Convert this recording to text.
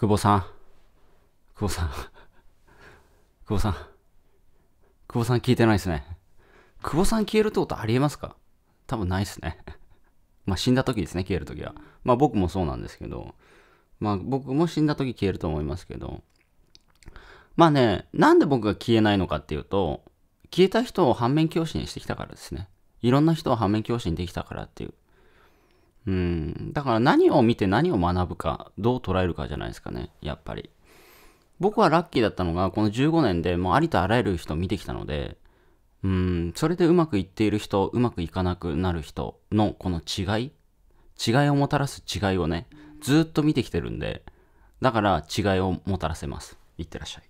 久保さん。久保さん。久保さん。久保さん聞いてないですね。久保さん消えるってことありえますか多分ないですね。まあ死んだ時ですね、消える時は。まあ僕もそうなんですけど。まあ僕も死んだ時消えると思いますけど。まあね、なんで僕が消えないのかっていうと、消えた人を反面教師にしてきたからですね。いろんな人を反面教師にできたからっていう。うん。だから何を見て何を学ぶか、どう捉えるかじゃないですかね、やっぱり。僕はラッキーだったのが、この15年でもうありとあらゆる人を見てきたので、うん、それでうまくいっている人、うまくいかなくなる人のこの違い、違いをもたらす違いをね、ずっと見てきてるんで、だから違いをもたらせます。いってらっしゃい。